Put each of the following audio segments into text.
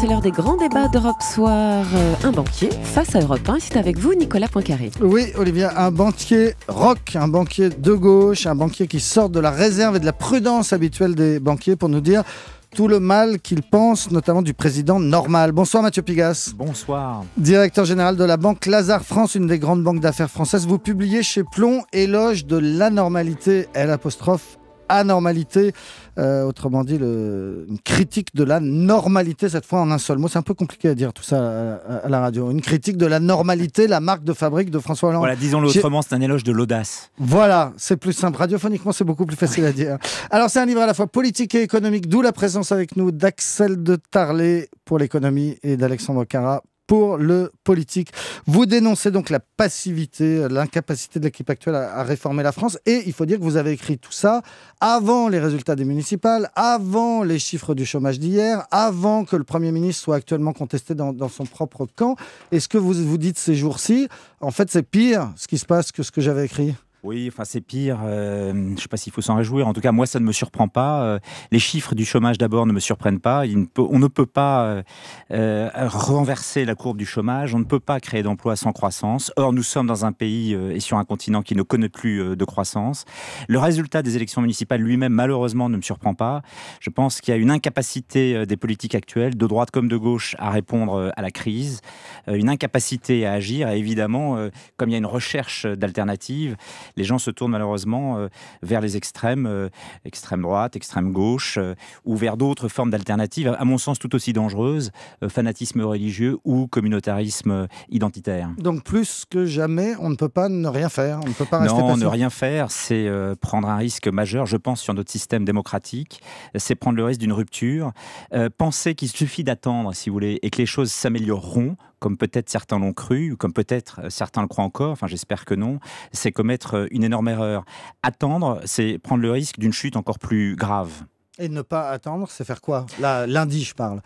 c'est l'heure des grands débats d'Europe Soir. Euh, un banquier face à Europe 1. C'est avec vous, Nicolas Poincaré. Oui, Olivia, un banquier rock, un banquier de gauche, un banquier qui sort de la réserve et de la prudence habituelle des banquiers pour nous dire tout le mal qu'il pense, notamment du président normal. Bonsoir Mathieu Pigas. Bonsoir. Directeur général de la banque Lazare France, une des grandes banques d'affaires françaises. Vous publiez chez Plomb éloge de l'anormalité, L apostrophe anormalité, euh, autrement dit le, une critique de la normalité, cette fois en un seul mot. C'est un peu compliqué à dire tout ça à, la radio. Une critique de la normalité, la marque de fabrique de François Hollande. Voilà, disons-le autrement, c'est un éloge de l'audace. Voilà, c'est plus simple. Radiophoniquement, c'est beaucoup plus facile à dire. Alors c'est un livre à la fois politique et économique, d'où la présence avec nous d'Axel de Tarlet pour l'économie et d'Alexandre Cara pour le politique. Vous dénoncez donc la passivité, l'incapacité de l'équipe actuelle à, réformer la France. Et il faut dire que vous avez écrit tout ça avant les résultats des municipales, avant les chiffres du chômage d'hier, avant que le Premier ministre soit actuellement contesté dans, dans son propre camp. est ce que vous vous dites ces jours-ci, en fait, c'est pire ce qui se passe que ce que j'avais écrit. Oui, enfin c'est pire. Euh, je ne sais pas s'il faut s'en réjouir. En tout cas, moi, ça ne me surprend pas. Euh, les chiffres du chômage d'abord ne me surprennent pas. on ne peut pas euh, renverser la courbe du chômage. On ne peut pas créer d'emplois sans croissance. Or, nous sommes dans un pays et sur un continent qui ne connaît plus de croissance. Le résultat des élections municipales lui-même, malheureusement, ne me surprend pas. Je pense qu'il y a une incapacité des politiques actuelles, de droite comme de gauche, à répondre à la crise, une incapacité à agir. Et évidemment, comme il y a une recherche d'alternatives, les gens se tournent malheureusement euh, vers les extrêmes, euh, extrême droite, extrême gauche, euh, ou vers d'autres formes d'alternatives, à mon sens tout aussi dangereuses, fanatisme religieux ou communautarisme identitaire. Donc plus que jamais, on ne peut pas ne rien faire, on ne peut pas rester Non, ne rien faire, c'est prendre un risque majeur, je pense, sur notre système démocratique, c'est prendre le risque d'une rupture, penser qu'il suffit d'attendre, si vous voulez, et que les choses s'amélioreront, comme peut-être certains l'ont cru, ou comme peut-être euh, certains le croient encore, enfin j'espère que non, c'est commettre euh, une énorme erreur. Attendre, c'est prendre le risque d'une chute encore plus grave. Et ne pas attendre, c'est faire quoi Là, lundi, je parle.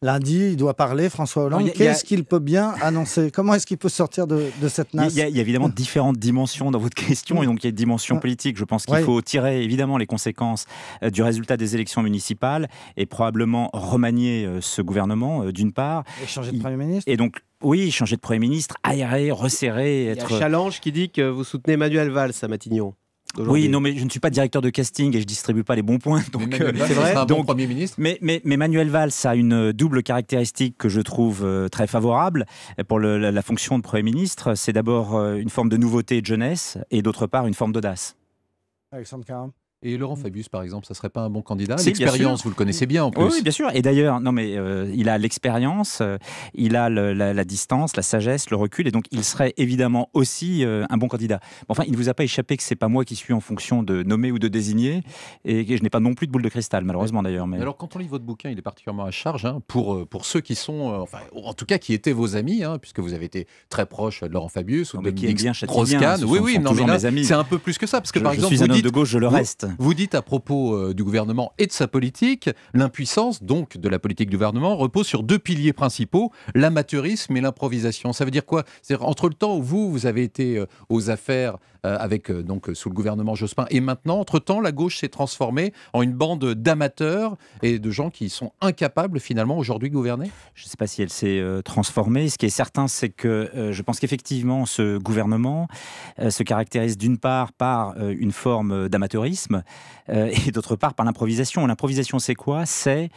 Lundi, il doit parler, François Hollande. Qu'est-ce qu'il peut bien annoncer Comment est-ce qu'il peut sortir de, cette nasse il y, a, évidemment différentes dimensions dans votre question, et donc il y a une dimension politique. Je pense qu'il faut tirer évidemment les conséquences euh, du résultat des élections municipales et probablement remanier euh, ce gouvernement, euh, d'une part. Et changer de Premier ministre. Et donc oui, changer de Premier ministre, aérer, resserrer. Être... Il y a Challenge qui dit que vous soutenez Manuel Valls à Matignon. Oui, non, mais je ne suis pas directeur de casting et je distribue pas les bons points. Donc, euh, c'est vrai. Un bon premier ministre. Mais, mais, Manuel Valls a une double caractéristique que je trouve euh, très favorable pour la, fonction de premier ministre. C'est d'abord euh, une forme de nouveauté et de jeunesse, et d'autre part une forme d'audace. Alexandre et Laurent mm. Fabius, par exemple, ça serait pas un bon candidat L'expérience, vous le connaissez mm. bien en plus. Oui, bien sûr. Et d'ailleurs, non, mais euh, il a l'expérience, euh, il a la, distance, la sagesse, le recul, et donc il serait évidemment aussi euh, un bon candidat. enfin, il ne vous a pas échappé que c'est pas moi qui suis en fonction de nommer ou de désigner, et je n'ai pas non plus de boule de cristal, malheureusement d'ailleurs. Mais... Alors, quand on lit votre bouquin, il est particulièrement à charge hein, pour pour ceux qui sont, en tout cas, qui étaient vos amis, hein, puisque vous avez été très proche de Laurent Fabius ou de Dominique strauss Oui, oui, non, mais c'est un peu plus que ça, parce que je, par je exemple, suis un vous de gauche, je le reste. Vous dites à propos euh, du gouvernement et de sa politique, l'impuissance donc de la politique du gouvernement repose sur deux piliers principaux, l'amateurisme et l'improvisation. Ça veut dire quoi C'est entre le temps où vous, vous avez été euh, aux affaires euh, avec euh, donc euh, sous le gouvernement Jospin. Et maintenant, entre-temps, la gauche s'est transformée en une bande d'amateurs et de gens qui sont incapables finalement aujourd'hui de gouverner Je ne sais pas si elle s'est transformée. Ce qui est certain, c'est que je pense qu'effectivement, ce gouvernement se caractérise d'une part par une forme d'amateurisme et d'autre part par l'improvisation. L'improvisation, c'est quoi C'est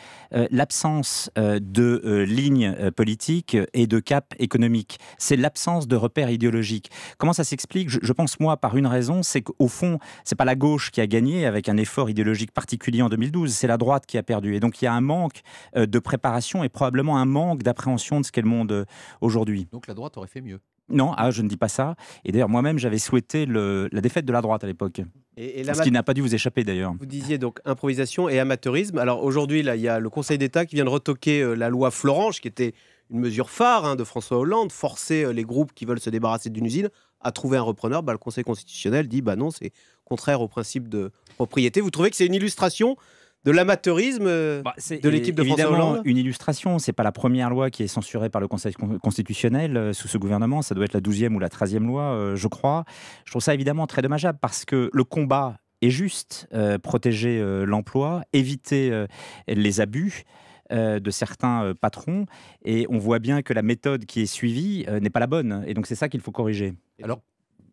l'absence de ligne politique et de cap économique. C'est l'absence de repères idéologiques. Comment ça s'explique je, je pense, moi, par une raison, c'est qu'au fond, c'est pas la gauche qui a gagné avec un effort idéologique particulier en 2012, c'est la droite qui a perdu. Et donc il y a un manque euh, de préparation et probablement un manque d'appréhension de ce qu'est le monde euh, aujourd'hui. Donc la droite aurait fait mieux. Non, ah, je ne dis pas ça. Et d'ailleurs, moi-même, j'avais souhaité la défaite de la droite à l'époque. Et, et ce qui n'a pas dû vous échapper d'ailleurs. Vous disiez donc improvisation et amateurisme. Alors aujourd'hui, il y a le Conseil d'État qui vient de retoquer euh, la loi Florange, qui était une mesure phare hein, de François Hollande, forcer euh, les groupes qui veulent se débarrasser d'une usine à trouver un repreneur, bah, le Conseil constitutionnel dit bah non, c'est contraire au principe de propriété. Vous trouvez que c'est une illustration de l'amateurisme euh, bah, de l'équipe de François Hollande une illustration. C'est pas la première loi qui est censurée par le Conseil constitutionnel euh, sous ce gouvernement. Ça doit être la douzième ou la treizième loi, je crois. Je trouve ça évidemment très dommageable parce que le combat est juste. protéger l'emploi, éviter les abus. Euh, de certains euh, patrons. Et on voit bien que la méthode qui est suivie euh, n'est pas la bonne. Et donc c'est ça qu'il faut corriger.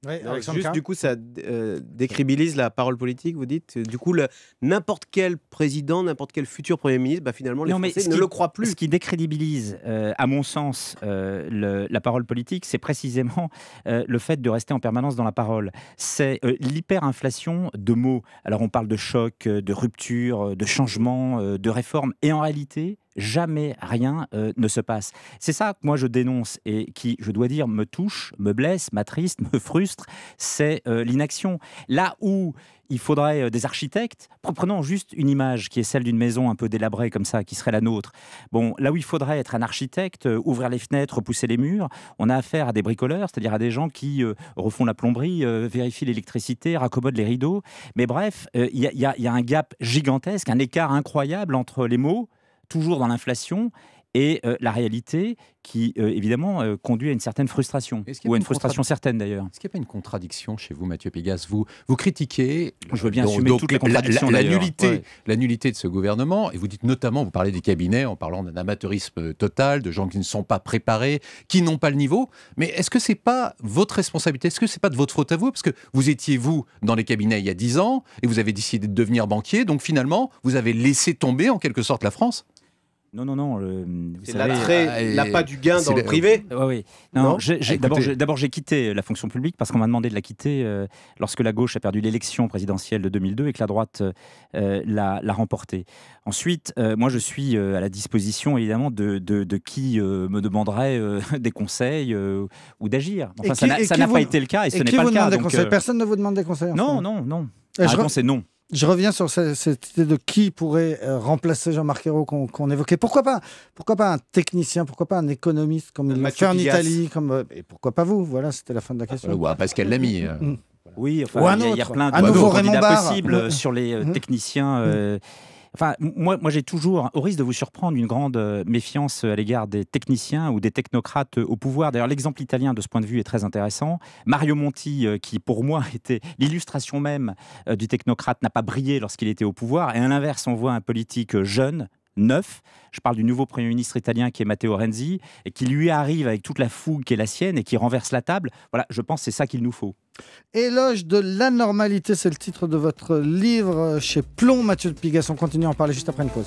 Ouais, juste, du coup, ça euh, décrédibilise la parole politique, vous dites. Du coup, n'importe quel président, n'importe quel futur Premier ministre, bah, finalement, les ne le croient plus. Ce qui décrédibilise, euh, à mon sens, euh, la parole politique, c'est précisément le fait de rester en permanence dans la parole. C'est l'hyperinflation de mots. Alors, on parle de choc, de rupture, de changement, de réforme. Et en réalité, jamais rien euh, ne se passe. C'est ça que moi je dénonce et qui, je dois dire, me touche, me blesse, m'attriste, me frustre, c'est euh, l'inaction. Là où il faudrait euh, des architectes. Prenons juste une image qui est celle d'une maison un peu délabrée comme ça, qui serait la nôtre. Bon, là où il faudrait être un architecte, ouvrir les fenêtres, repousser les murs, on a affaire à des bricoleurs, c'est-à-dire à des gens qui refont la plomberie, vérifient l'électricité, raccommodent les rideaux. Mais bref, il y, a un gap gigantesque, un écart incroyable entre les mots toujours dans l'inflation et euh, la réalité qui, euh, évidemment, euh, conduit à une certaine frustration, ou à une, frustration certaine d'ailleurs. Est-ce qu'il n'y a pas une contradiction chez vous, Mathieu Pégas vous, vous critiquez Je veux bien assumer la, nullité, la nullité de ce gouvernement, et vous dites notamment, vous parlez des cabinets en parlant d'un amateurisme total, de gens qui ne sont pas préparés, qui n'ont pas le niveau, mais est-ce que ce n'est pas votre responsabilité Est-ce que ce n'est pas de votre faute à vous Parce que vous étiez, vous, dans les cabinets il y a 10 ans, et vous avez décidé de devenir banquier, donc finalement, vous avez laissé tomber en quelque sorte la France non, non, non. C'est l'attrait, euh, l'appât du gain dans le privé. Oui, oui. Non, d'abord, j'ai quitté euh, la fonction publique parce qu'on m'a demandé de la quitter euh, lorsque la gauche a perdu l'élection présidentielle de 2002 et que la droite l'a remportée. Ensuite, moi, je suis à la disposition, évidemment, de, qui me demanderait des conseils ou d'agir. Enfin, ça n'a pas été le cas et, ce n'est pas le cas. Personne ne vous demande des conseils. Non, non, non, non. La réponse est non je reviens sur cette, idée de qui pourrait euh, remplacer Jean-Marc Ayrault qu'on évoquait. Pourquoi pas Pourquoi pas un technicien Pourquoi pas un économiste comme il fait en Italie comme, euh, Et pourquoi pas vous Voilà, c'était la fin de la ah, question. ou parce Pascal Lamy. Euh. Mm. Oui, enfin, il y, a plein de, nouveaux possibles mm. sur les mm. techniciens Enfin, moi j'ai toujours, au risque de vous surprendre, une grande euh, méfiance euh, à l'égard des techniciens ou des technocrates euh, au pouvoir. D'ailleurs, l'exemple italien de ce point de vue est très intéressant. Mario Monti, qui pour moi était l'illustration même du technocrate, n'a pas brillé lorsqu'il était au pouvoir. Et à l'inverse, on voit un politique jeune, neuf. Je parle du nouveau Premier ministre italien qui est Matteo Renzi, et qui lui arrive avec toute la fougue qui est la sienne et qui renverse la table. Voilà, je pense que c'est ça qu'il nous faut. Éloge de l'anormalité, c'est le titre de votre livre chez Plomb, Mathieu de Pigas. On continue à en parler juste après une pause.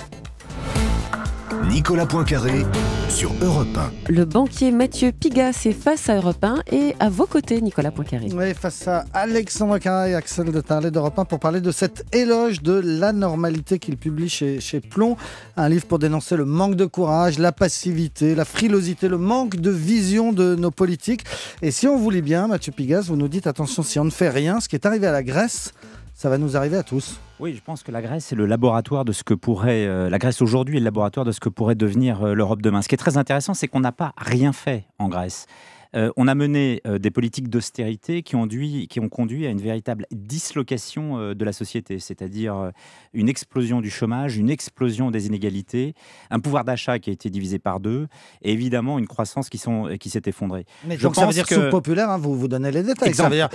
Nicolas Poincaré sur Europe 1. Le banquier Mathieu Pigas est face à Europe 1 et à vos côtés, Nicolas Poincaré. Oui, face à Alexandre Carré et Axel de Tarlet d'Europe 1 pour parler de cette éloge de l'anormalité qu'il publie chez, chez Plomb. Un livre pour dénoncer le manque de courage, la passivité, la frilosité, le manque de vision de nos politiques. Et si on voulait bien, Mathieu Pigas, vous nous dites attention, si on ne fait rien, ce qui est arrivé à la Grèce, ça va nous arriver à tous. Oui, je pense que la Grèce est le laboratoire de ce que pourrait euh, la Grèce aujourd'hui est le laboratoire de ce que pourrait devenir euh, l'Europe demain. Ce qui est très intéressant, c'est qu'on n'a pas rien fait en Grèce. Euh, on a mené euh, des politiques d'austérité qui, ont conduit à une véritable dislocation euh, de la société, c'est-à-dire une explosion du chômage, une explosion des inégalités, un pouvoir d'achat qui a été divisé par deux, et évidemment une croissance qui, s'est effondrée. Mais Je dire que... soupe populaire, hein, vous vous donnez les détails. ça veut dire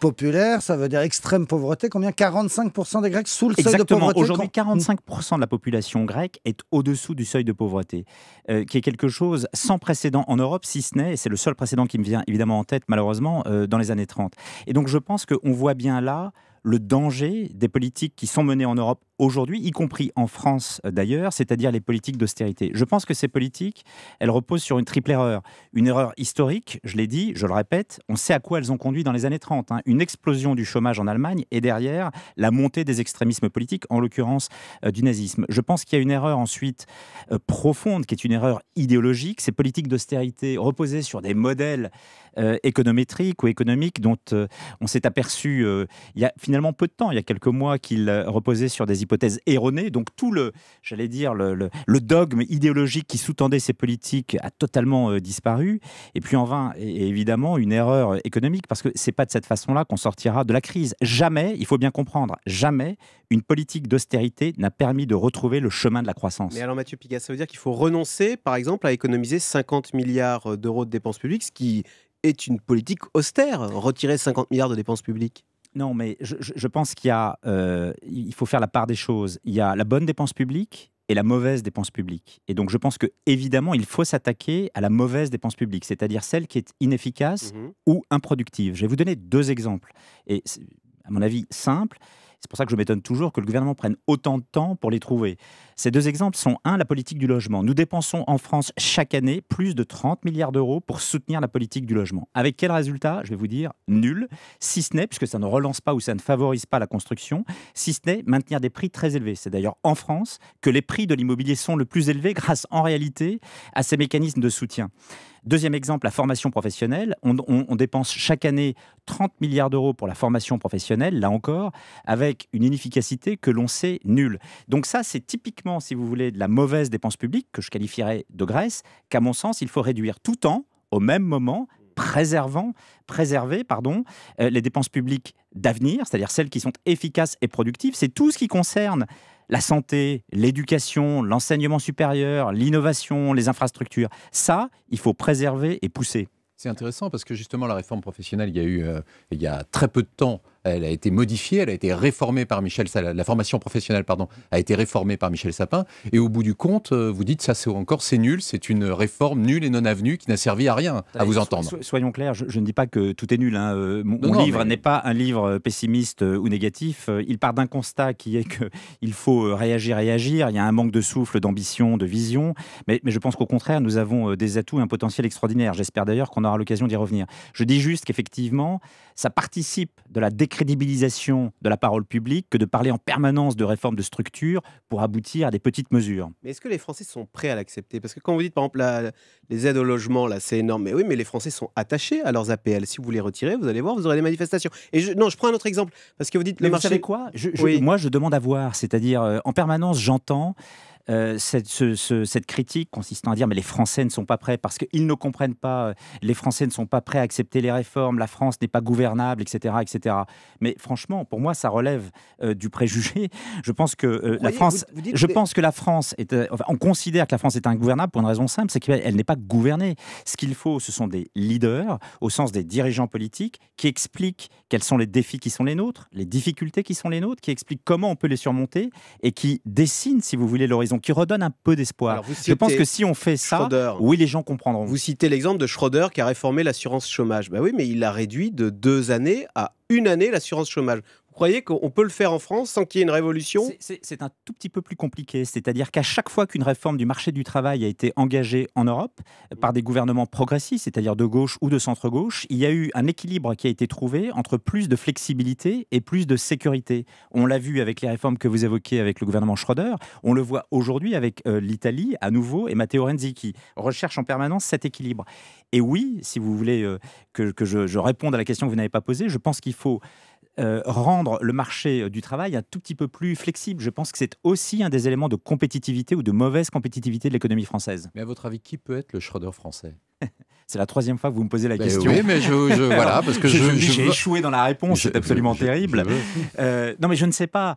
populaire, ça veut dire extrême pauvreté. Combien 45% des Grecs sous le seuil de pauvreté Aujourd'hui, 45% hmm. de la population grecque est au-dessous du seuil de pauvreté, qui est quelque chose sans précédent en Europe, si ce n'est, c'est le seul précédent qui me vient évidemment en tête, malheureusement, euh, dans les années 30. Et donc, je pense qu'on voit bien là le danger des politiques qui sont menées en Europe aujourd'hui, y compris en France euh, d'ailleurs, c'est-à-dire les politiques d'austérité. Je pense que ces politiques, elles reposent sur une triple erreur. Une erreur historique, je l'ai dit, je le répète, on sait à quoi elles ont conduit dans les années 30. Hein. Une explosion du chômage en Allemagne et derrière la montée des extrémismes politiques, en l'occurrence euh, du nazisme. Je pense qu'il y a une erreur ensuite euh, profonde, qui est une erreur idéologique. Ces politiques d'austérité reposaient sur des modèles économétriques euh, économétrique ou économique dont euh, on s'est aperçu euh, il y a finalement peu de temps, il y a quelques mois, qu'il reposait sur des hypothèses erronées. Donc tout le, j'allais dire, le, dogme idéologique qui sous-tendait ces politiques a totalement disparu. Et puis en vain, évidemment, une erreur économique parce que c'est pas de cette façon-là qu'on sortira de la crise. Jamais, il faut bien comprendre, jamais une politique d'austérité n'a permis de retrouver le chemin de la croissance. Mais alors Mathieu Pigas, ça veut dire qu'il faut renoncer, par exemple, à économiser 50 milliards d'euros de dépenses publiques, ce qui est une politique austère, retirer 50 milliards de dépenses publiques non, mais je, pense qu'il euh, faut faire la part des choses. Il y a la bonne dépense publique et la mauvaise dépense publique. Et donc je pense que évidemment, il faut s'attaquer à la mauvaise dépense publique, c'est-à-dire celle qui est inefficace mhm. ou improductive. Je vais vous donner deux exemples et à mon avis simple C'est pour ça que je m'étonne toujours que le gouvernement prenne autant de temps pour les trouver. Ces deux exemples sont, un, la politique du logement. Nous dépensons en France chaque année plus de 30 milliards d'euros pour soutenir la politique du logement. Avec quel résultat Je vais vous dire, nul, si ce n'est, puisque ça ne relance pas ou ça ne favorise pas la construction, si ce n'est maintenir des prix très élevés. C'est d'ailleurs en France que les prix de l'immobilier sont le plus élevés grâce en réalité à ces mécanismes de soutien. Deuxième exemple, la formation professionnelle. On, on dépense chaque année 30 milliards d'euros pour la formation professionnelle, là encore, avec une inefficacité que l'on sait nulle. Donc ça, c'est typiquement si vous voulez, de la mauvaise dépense publique, que je qualifierais de Grèce, qu'à mon sens, il faut réduire tout temps au même moment, préservant, préserver pardon, euh, les dépenses publiques d'avenir, c'est-à-dire celles qui sont efficaces et productives. C'est tout ce qui concerne la santé, l'éducation, l'enseignement supérieur, l'innovation, les infrastructures. Ça, il faut préserver et pousser. C'est intéressant parce que justement, la réforme professionnelle, il y a eu euh, il y a très peu de temps elle a été modifiée, elle a été réformée par Michel Sapin, la formation professionnelle, pardon, a été réformée par Michel Sapin, et au bout du compte, euh, vous dites ça c'est encore, c'est nul, c'est une réforme nulle et non avenue qui n'a servi à rien, à vous entendre. soyons clairs, je, ne dis pas que tout est nul, hein, euh, mon, livre n'est pas un livre euh, pessimiste ou négatif, il part d'un constat qui est qu'il faut réagir, réagir, il y a un manque de souffle, d'ambition, de vision, mais, mais je pense qu'au contraire, nous avons des atouts, un potentiel extraordinaire, j'espère d'ailleurs qu'on aura l'occasion d'y revenir. Je dis juste qu'effectivement, ça participe de la déclaration crédibilisation de la parole publique que de parler en permanence de réformes de structure pour aboutir à des petites mesures. Mais est-ce que les Français sont prêts à l'accepter Parce que quand vous dites, par exemple, les aides au logement, là, c'est énorme. Mais oui, mais les Français sont attachés à leurs APL. Si vous les retirez, vous allez voir, vous aurez des manifestations. Et non, je prends un autre exemple. Parce que vous dites, mais le vous Savez quoi Moi, je demande à voir. C'est-à-dire, euh, en permanence, j'entends euh, cette, cette, critique consistant à dire mais les Français ne sont pas prêts parce qu'ils ne comprennent pas, euh, les Français ne sont pas prêts à accepter les réformes, la France n'est pas gouvernable, etc., etc. Mais franchement, pour moi, ça relève euh, du préjugé. Je pense que la France, je pense que la France est, on considère que la France est ingouvernable pour une raison simple, c'est qu'elle n'est pas gouvernée. Ce qu'il faut, ce sont des leaders, au sens des dirigeants politiques, qui expliquent quels sont les défis qui sont les nôtres, les difficultés qui sont les nôtres, qui expliquent comment on peut les surmonter et qui dessinent, si vous voulez, l'horizon qui redonne un peu d'espoir. Je pense que si on fait ça, oui, les gens comprendront. Vous citez l'exemple de Schroeder qui a réformé l'assurance chômage. Ben oui, mais il a réduit de deux années à une année l'assurance chômage. Vous croyez qu'on peut le faire en France sans qu'il y ait une révolution C'est un tout petit peu plus compliqué. C'est-à-dire qu'à chaque fois qu'une réforme du marché du travail a été engagée en Europe euh, par des gouvernements progressistes, c'est-à-dire de gauche ou de centre-gauche, il y a eu un équilibre qui a été trouvé entre plus de flexibilité et plus de sécurité. On l'a vu avec les réformes que vous évoquez avec le gouvernement Schroeder. On le voit aujourd'hui avec euh, l'Italie à nouveau et Matteo Renzi qui recherche en permanence cet équilibre. Et oui, si vous voulez euh, que, je, je réponde à la question que vous n'avez pas posée, je pense qu'il faut euh, rendre le marché euh, du travail un tout petit peu plus flexible. Je pense que c'est aussi un des éléments de compétitivité ou de mauvaise compétitivité de l'économie française. Mais à votre avis, qui peut être le Schroeder français C'est la troisième fois que vous me posez la ben question. Oui, mais je, voilà, parce que j'ai échoué dans la réponse. C'est absolument terrible. Euh, non, mais je ne sais pas.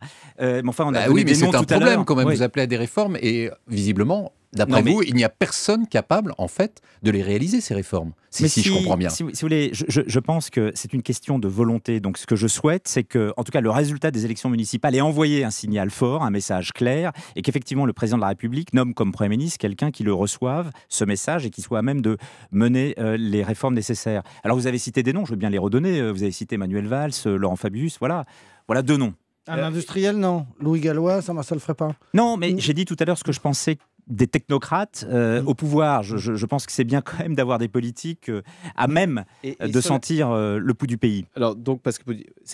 enfin, on a bah oui, mais c'est un problème quand même. Vous appelez à des réformes et visiblement, D'après vous, il n'y a personne capable, en fait, de les réaliser, ces réformes. Si, je comprends bien. Si, vous voulez, je, pense que c'est une question de volonté. Donc, ce que je souhaite, c'est que, en tout cas, le résultat des élections municipales ait envoyé un signal fort, un message clair, et qu'effectivement, le président de la République nomme comme Premier ministre quelqu'un qui le reçoive, ce message, et qui soit à même de mener euh, les réformes nécessaires. Alors, vous avez cité des noms, je veux bien les redonner. Euh, vous avez cité Manuel Valls, euh, Laurent Fabius, voilà. Voilà deux noms. Un industriel, non. Louis Gallois, ça ne le ferait pas. Non, mais j'ai dit tout à l'heure ce que je pensais des technocrates euh, mm. au pouvoir. Je, pense que c'est bien quand même d'avoir des politiques euh, à même euh, de sentir le pouls du pays. Alors donc parce que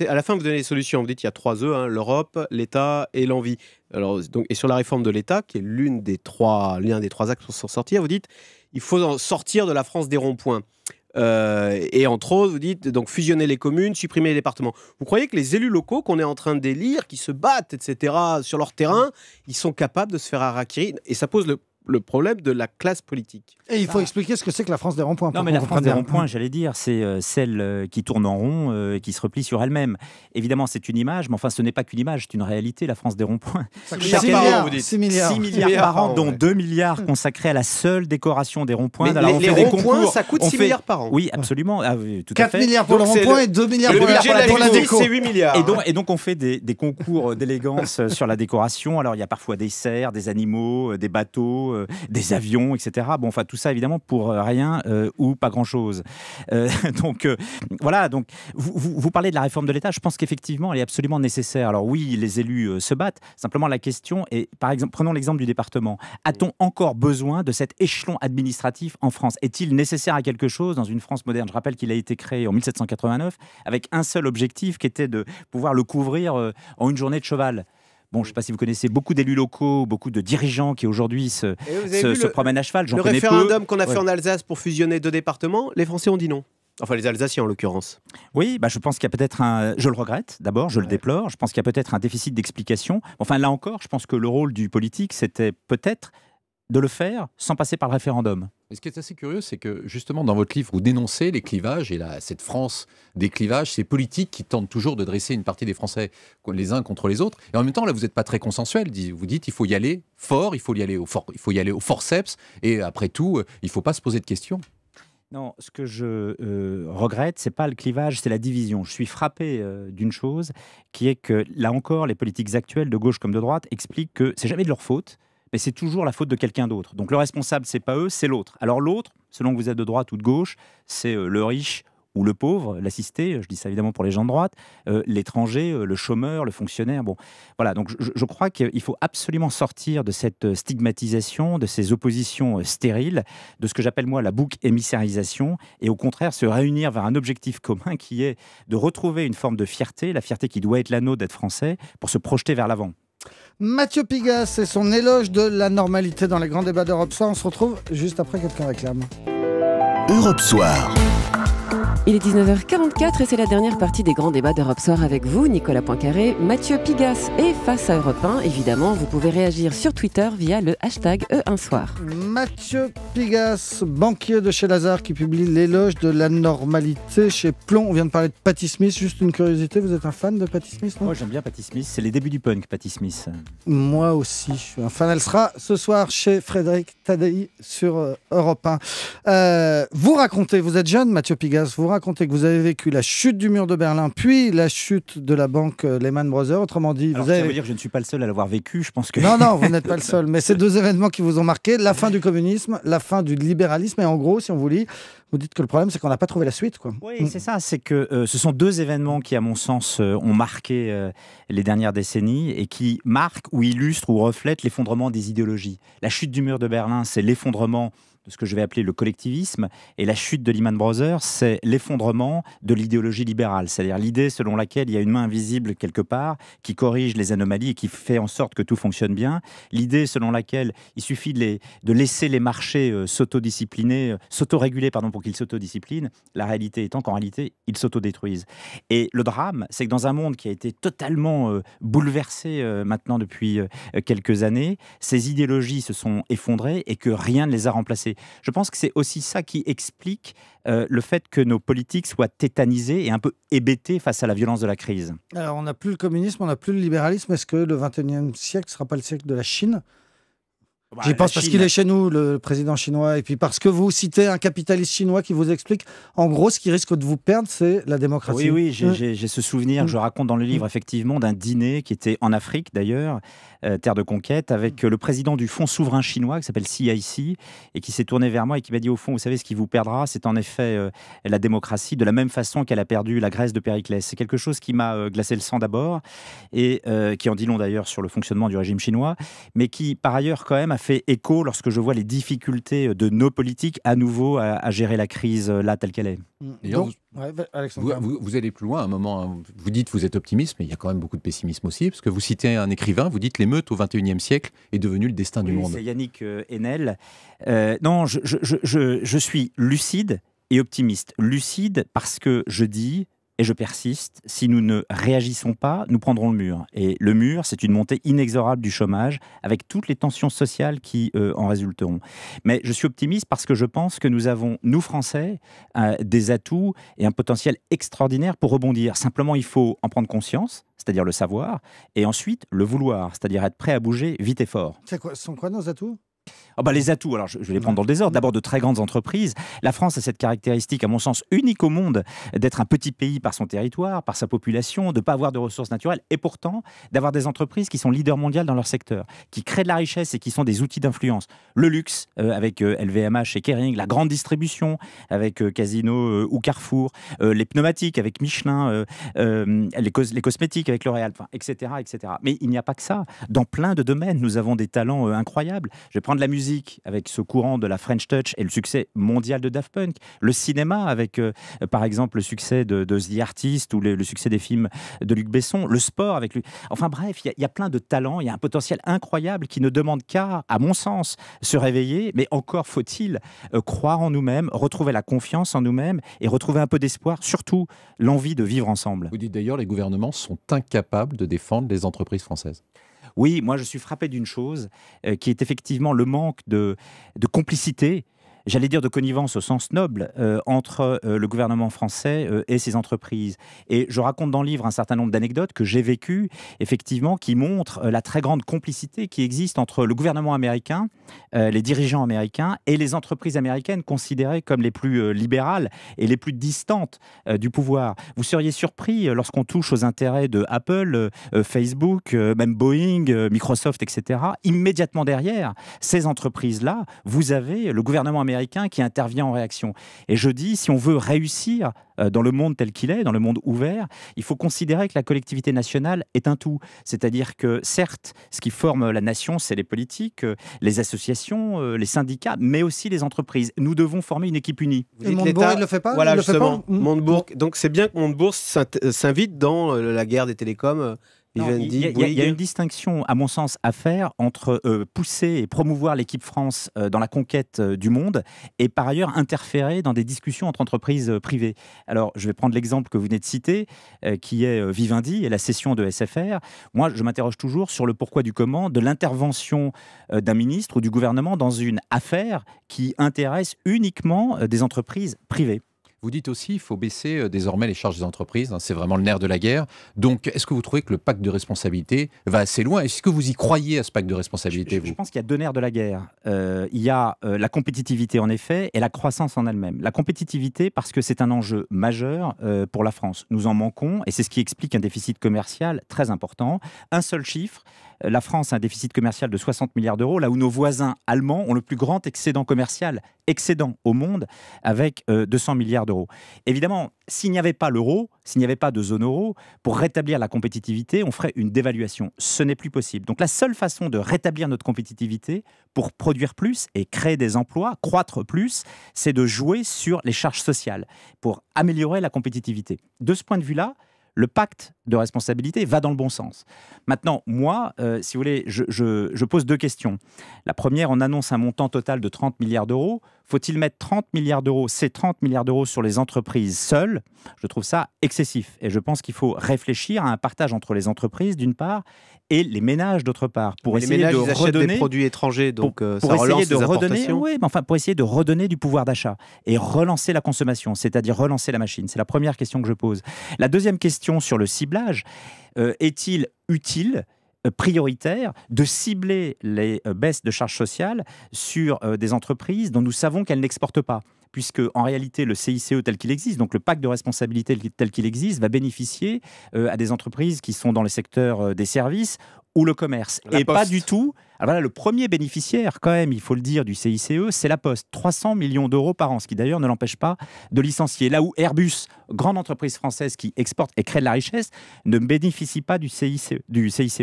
à la fin vous donnez des solutions. Vous dites il y a trois œufs hein, l'Europe, l'État et l'envie. Alors donc et sur la réforme de l'État qui est l'une des trois l'un des trois axes pour s'en sortir. Vous dites il faut en sortir de la France des ronds-points. Euh, et entre autres, vous dites donc fusionner les communes, supprimer les départements. Vous croyez que les élus locaux qu'on est en train d'élire, qui se battent, etc., sur leur terrain, ils sont capables de se faire harakiri Et ça pose le le problème de la classe politique. Et il faut expliquer ce que c'est que la France des ronds-points. Non, mais la France des ronds-points, mmh. j'allais dire, c'est euh, celle euh, qui tourne en rond euh, et qui se replie sur elle-même. Évidemment, c'est une image, mais enfin, ce n'est pas qu'une image, c'est une réalité, la France des ronds-points. 6 milliards, par an, dont 2 milliards consacrés à la seule décoration des ronds-points. Les, les ronds-points, ça coûte 6 milliards par an. Oui, absolument. 4 ah milliards pour le rond-point et 2 milliards pour, la, décoration. C'est 8 milliards. Et donc, on fait des, des concours d'élégance sur la décoration. Alors, il y a parfois des serres, des animaux, des bateaux, euh, des avions, etc. Bon, enfin, tout ça évidemment pour euh, rien euh, ou pas grand-chose. donc, voilà, donc, vous, vous, parlez de la réforme de l'État, je pense qu'effectivement, elle est absolument nécessaire. Alors, oui, les élus se battent, simplement la question est, par exemple, prenons l'exemple du département. A-t-on encore besoin de cet échelon administratif en France Est-il nécessaire à quelque chose dans une France moderne Je rappelle qu'il a été créé en 1789 avec un seul objectif qui était de pouvoir le couvrir en une journée de cheval. Bon, je ne sais pas si vous connaissez beaucoup d'élus locaux, beaucoup de dirigeants qui aujourd'hui se, promènent à cheval. Le référendum qu'on a fait en Alsace pour fusionner deux départements, les Français ont dit non. Enfin, les Alsaciens en l'occurrence. Oui, bah, je pense qu'il y a peut-être un. Je le regrette d'abord, je le déplore. Je pense qu'il y a peut-être un déficit d'explication. Enfin, là encore, je pense que le rôle du politique, c'était peut-être de le faire sans passer par le référendum. Mais ce qui est assez curieux, c'est que justement dans votre livre, vous dénoncez les clivages et cette France des clivages, ces politiques qui tentent toujours de dresser une partie des Français les uns contre les autres. Et en même temps, là, vous n'êtes pas très consensuel. Vous dites, il faut y aller fort, il faut y aller au, forceps, et après tout, euh, il ne faut pas se poser de questions. Non, ce que je euh, regrette, c'est pas le clivage, c'est la division. Je suis frappé euh, d'une chose, qui est que là encore, les politiques actuelles de gauche comme de droite expliquent que c'est jamais de leur faute, mais c'est toujours la faute de quelqu'un d'autre. Donc le responsable, c'est pas eux, c'est l'autre. Alors l'autre, selon que vous êtes de droite ou de gauche, c'est euh, le riche ou le pauvre, l'assisté, je dis ça évidemment pour les gens de droite, euh, l'étranger, euh, le chômeur, le fonctionnaire. Bon, voilà, donc je, je crois qu'il faut absolument sortir de cette stigmatisation, de ces oppositions stériles, de ce que j'appelle moi la bouc émissarisation, et au contraire se réunir vers un objectif commun qui est de retrouver une forme de fierté, la fierté qui doit être l'anneau d'être français, pour se projeter vers l'avant. Mathieu Pigas et son éloge de la normalité dans les grands débats d'Europe Soir. On se retrouve juste après quelqu'un réclame. Europe Soir. Il est 19h44 et c'est la dernière partie des grands débats d'Europe Soir avec vous, Nicolas Poincaré, Mathieu Pigas et face à Europe 1. Évidemment, vous pouvez réagir sur Twitter via le hashtag E1 Soir. Mathieu Pigas, banquier de chez Lazare qui publie l'éloge de la normalité chez Plomb. On vient de parler de Patty Smith. Juste une curiosité, vous êtes un fan de Patty Smith Moi j'aime bien Patty Smith. C'est les débuts du punk, Patty Smith. Moi aussi, je suis un fan. Elle sera ce soir chez Frédéric Tadei sur euh, Europe 1. Euh, vous racontez, vous êtes jeune, Mathieu Pigas, vous racontez que vous avez vécu la chute du mur de Berlin, puis la chute de la banque euh, Lehman Brothers. Autrement dit, vous avez... ça dire que je ne suis pas le seul à l'avoir vécu. Je pense que non, non, vous n'êtes pas le seul. Mais ces deux événements qui vous ont marqué, la fin du communisme, la fin du libéralisme, et en gros, si on vous lit, vous dites que le problème, c'est qu'on n'a pas trouvé la suite. Oui, mm. c'est ça. C'est que euh, ce sont deux événements qui, à mon sens, euh, ont marqué les dernières décennies et qui marquent ou illustrent ou reflètent l'effondrement des idéologies. La chute du mur de Berlin, c'est l'effondrement de ce que je vais appeler le collectivisme. Et la chute de Lehman Brothers, c'est l'effondrement de l'idéologie libérale, c'est-à-dire l'idée selon laquelle il y a une main invisible quelque part qui corrige les anomalies et qui fait en sorte que tout fonctionne bien. L'idée selon laquelle il suffit de, les, de laisser les marchés euh, s'autodiscipliner, euh, s'autoréguler pardon, pour qu'ils s'autodisciplinent. La réalité étant qu'en réalité, ils s'autodétruisent. Et le drame, c'est que dans un monde qui a été totalement euh, bouleversé maintenant depuis quelques années, ces idéologies se sont effondrées et que rien ne les a remplacées. Je pense que c'est aussi ça qui explique euh, le fait que nos politiques soient tétanisées et un peu hébétées face à la violence de la crise. Alors on n'a plus le communisme, on n'a plus le libéralisme. Est-ce que le 21e siècle ne sera pas le siècle de la Chine bah, Je pense parce qu'il est chez nous, le président chinois, et puis parce que vous citez un capitaliste chinois qui vous explique, en gros, ce qui risque de vous perdre, c'est la démocratie. Oui, oui, j'ai hein ce souvenir, je hein raconte dans le livre, hein effectivement, d'un dîner qui était en Afrique d'ailleurs, euh, terre de Conquête, avec mm. euh, le président du Fonds souverain chinois qui s'appelle CIC et qui s'est tourné vers moi et qui m'a dit au fond, vous savez, ce qui vous perdra, c'est en effet euh, la démocratie, de la même façon qu'elle a perdu la Grèce de Périclès. C'est quelque chose qui m'a glacé le sang d'abord et qui en dit long d'ailleurs sur le fonctionnement du régime chinois, mais qui par ailleurs quand même a fait écho lorsque je vois les difficultés de nos politiques à nouveau à, gérer la crise là telle qu'elle est vous, allez plus loin à un moment. Hein. Vous dites vous êtes optimiste, mais il y a quand même beaucoup de pessimisme aussi, parce que vous citez un écrivain, vous dites l'émeute au 21 21e siècle est devenu le destin du monde. C'est Yannick euh, Enel. Euh, non, je, je suis lucide et optimiste. Lucide parce que je dis et je persiste, si nous ne réagissons pas, nous prendrons le mur. Et le mur, c'est une montée inexorable du chômage, avec toutes les tensions sociales qui euh, en résulteront. Mais je suis optimiste parce que je pense que nous avons, nous Français, euh, des atouts et un potentiel extraordinaire pour rebondir. Simplement, il faut en prendre conscience, c'est-à-dire le savoir, et ensuite le vouloir, c'est-à-dire être prêt à bouger vite et fort. Quoi, sont quoi nos atouts ah bah, les atouts, alors je, vais les prendre dans le désordre. D'abord de très grandes entreprises. La France a cette caractéristique, à mon sens, unique au monde, d'être un petit pays par son territoire, par sa population, de ne pas avoir de ressources naturelles, et pourtant d'avoir des entreprises qui sont leaders mondiales dans leur secteur, qui créent de la richesse et qui sont des outils d'influence. Le luxe, euh, avec LVMH euh, et Kering, la grande distribution, avec euh, Casino ou Carrefour, les pneumatiques avec Michelin, les, les, cosmétiques avec L'Oréal, etc., etc. Mais il n'y a pas que ça. Dans plein de domaines, nous avons des talents incroyables. Je vais prendre la musique avec ce courant de la French Touch et le succès mondial de Daft Punk, le cinéma avec euh, par exemple le succès de, The Artist ou le, succès des films de Luc Besson, le sport avec lui. Enfin bref, il y, a plein de talents, il y a un potentiel incroyable qui ne demande qu'à, à mon sens, se réveiller, mais encore faut-il euh, croire en nous-mêmes, retrouver la confiance en nous-mêmes et retrouver un peu d'espoir, surtout l'envie de vivre ensemble. Vous dites d'ailleurs les gouvernements sont incapables de défendre les entreprises françaises. Oui, moi je suis frappé d'une chose euh, qui est effectivement le manque de complicité j'allais dire de connivence au sens noble, euh, entre euh, le gouvernement français euh, et ses entreprises. Et je raconte dans le livre un certain nombre d'anecdotes que j'ai vécues, effectivement, qui montrent la très grande complicité qui existe entre le gouvernement américain, les dirigeants américains et les entreprises américaines considérées comme les plus libérales et les plus distantes du pouvoir. Vous seriez surpris lorsqu'on touche aux intérêts de Apple, Facebook, même Boeing, Microsoft, etc. Immédiatement derrière ces entreprises-là, vous avez le gouvernement américain américain qui intervient en réaction. Et je dis, si on veut réussir euh, dans le monde tel qu'il est, dans le monde ouvert, il faut considérer que la collectivité nationale est un tout. C'est-à-dire que, certes, ce qui forme la nation, c'est les politiques, euh, les associations, euh, les syndicats, mais aussi les entreprises. Nous devons former une équipe unie. et Montebourg, il ne le fait pas Voilà, justement. Donc, c'est bien que Montebourg s'invite dans la guerre des télécoms il y, a, une distinction, à mon sens, à faire entre euh, pousser et promouvoir l'équipe France euh, dans la conquête euh, du monde et par ailleurs interférer dans des discussions entre entreprises privées. Alors, je vais prendre l'exemple que vous venez de citer, qui est Vivendi et la cession de SFR. Moi, je m'interroge toujours sur le pourquoi du comment de l'intervention d'un ministre ou du gouvernement dans une affaire qui intéresse uniquement des entreprises privées. Vous dites aussi qu'il faut baisser euh, désormais les charges des entreprises. Hein, c'est vraiment le nerf de la guerre. Donc, est-ce que vous trouvez que le pacte de responsabilité va assez loin Est-ce que vous y croyez à ce pacte de responsabilité Je, pense qu'il y a deux nerfs de la guerre. Euh, il y a euh, la compétitivité, en effet, et la croissance en elle-même. La compétitivité, parce que c'est un enjeu majeur pour la France. Nous en manquons, et c'est ce qui explique un déficit commercial très important. Un seul chiffre, la France a un déficit commercial de 60 milliards d'euros, là où nos voisins allemands ont le plus grand excédent commercial, excédent au monde, avec 200 euh, milliards d'euros. Évidemment, s'il n'y avait pas l'euro, s'il n'y avait pas de zone euro, pour rétablir la compétitivité, on ferait une dévaluation. Ce n'est plus possible. Donc la seule façon de rétablir notre compétitivité pour produire plus et créer des emplois, croître plus, c'est de jouer sur les charges sociales pour améliorer la compétitivité. De ce point de vue-là, le pacte de responsabilité va dans le bon sens. Maintenant, moi, euh, si vous voulez, je, je, pose deux questions. La première, on annonce un montant total de 30 milliards d'euros. Faut-il mettre 30 milliards d'euros, ces 30 milliards d'euros sur les entreprises seules Je trouve ça excessif. Et je pense qu'il faut réfléchir à un partage entre les entreprises, d'une part, et les ménages d'autre part pour essayer de redonner produits étrangers donc enfin pour essayer de redonner du pouvoir d'achat et relancer la consommation, c'est-à-dire relancer la machine. C'est la première question que je pose. La deuxième question sur le ciblage euh, est-il utile euh, prioritaire de cibler les euh, baisses de charges sociales sur des entreprises dont nous savons qu'elles n'exportent pas puisque en réalité, le CICE tel qu'il existe, donc le pacte de responsabilité tel qu'il existe, va bénéficier euh, à des entreprises qui sont dans les secteurs euh, des services ou le commerce. et pas du tout. Alors ah, voilà, le premier bénéficiaire, quand même, il faut le dire, du CICE, c'est la Poste. 300 millions d'euros par an, ce qui d'ailleurs ne l'empêche pas de licencier. Là où Airbus, grande entreprise française qui exporte et crée de la richesse, ne bénéficie pas du CICE. Du CICE.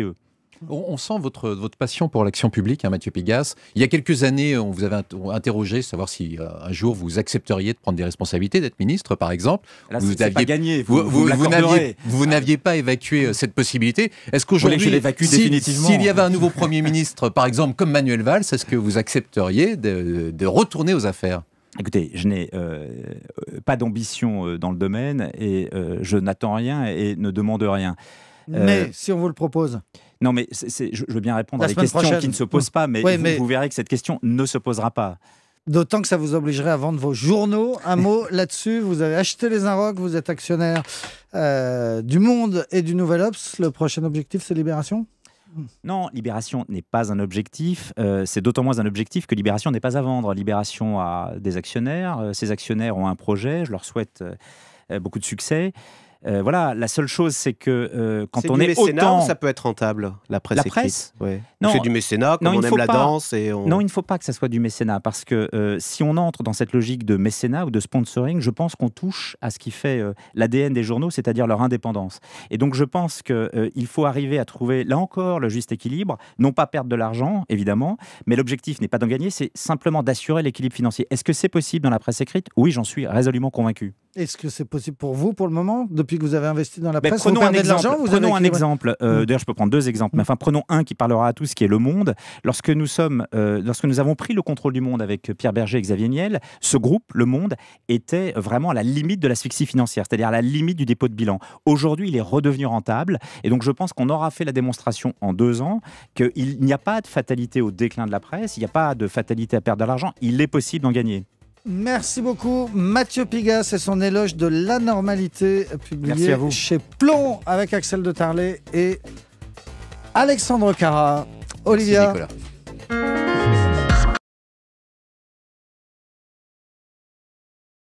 On, sent votre, votre passion pour l'action publique, hein, Mathieu Pigas. Il y a quelques années, on vous avait interrogé, savoir si euh, un jour vous accepteriez de prendre des responsabilités, d'être ministre, par exemple. vous n'aviez pas gagné. Vous, ah. n'aviez pas évacué euh, cette possibilité. Est-ce qu'aujourd'hui, s'il y avait un nouveau Premier ministre, par exemple, comme Manuel Valls, est-ce que vous accepteriez de, retourner aux affaires Écoutez, je n'ai euh, pas d'ambition dans le domaine et je n'attends rien et ne demande rien. Mais si on vous le propose non, mais je, veux bien répondre à des questions qui ne se posent pas, mais, vous, verrez que cette question ne se posera pas. D'autant que ça vous obligerait à vendre vos journaux. Un mot là-dessus, vous avez acheté les Inrocks, vous êtes actionnaire euh, du Monde et du Nouvel Obs. Le prochain objectif, c'est Libération non, Libération n'est pas un objectif. Euh, c'est d'autant moins un objectif que Libération n'est pas à vendre. Libération a des actionnaires. Euh, ces actionnaires ont un projet. Je leur souhaite beaucoup de succès. Euh, voilà, la seule chose, c'est que euh, quand est on du est mécénat, ça peut être rentable, la presse. La presse C'est du mécénat, non, on aime la danse. Et on... Non, il ne faut pas que ça soit du mécénat, parce que euh, si on entre dans cette logique de mécénat ou de sponsoring, je pense qu'on touche à ce qui fait l'ADN des journaux, c'est-à-dire leur indépendance. Et donc, je pense qu'il faut arriver à trouver, là encore, le juste équilibre, non pas perdre de l'argent, évidemment, mais l'objectif n'est pas d'en gagner, c'est simplement d'assurer l'équilibre financier. Est-ce que c'est possible dans la presse écrite Oui, j'en suis résolument convaincu. Est-ce que c'est possible pour vous pour le moment Depuis que vous avez investi dans la presse, prenons un exemple. prenons un exemple. Euh, d'ailleurs, je peux prendre deux exemples. Mais mm. enfin, prenons un qui parlera à tous, qui est Le Monde. Lorsque nous sommes, euh, lorsque nous avons pris le contrôle du Monde avec Pierre Berger et Xavier Niel, ce groupe, Le Monde, était vraiment à la limite de l'asphyxie financière, c'est-à-dire à la limite du dépôt de bilan. Aujourd'hui, il est redevenu rentable. Et donc, je pense qu'on aura fait la démonstration en deux ans qu'il n'y a pas de fatalité au déclin de la presse, il n'y a pas de fatalité à perdre de l'argent. Il est possible d'en gagner. Merci beaucoup Mathieu Pigas et son éloge de l'anormalité publié chez Plomb avec Axel de Tarlet et Alexandre Cara. Olivia.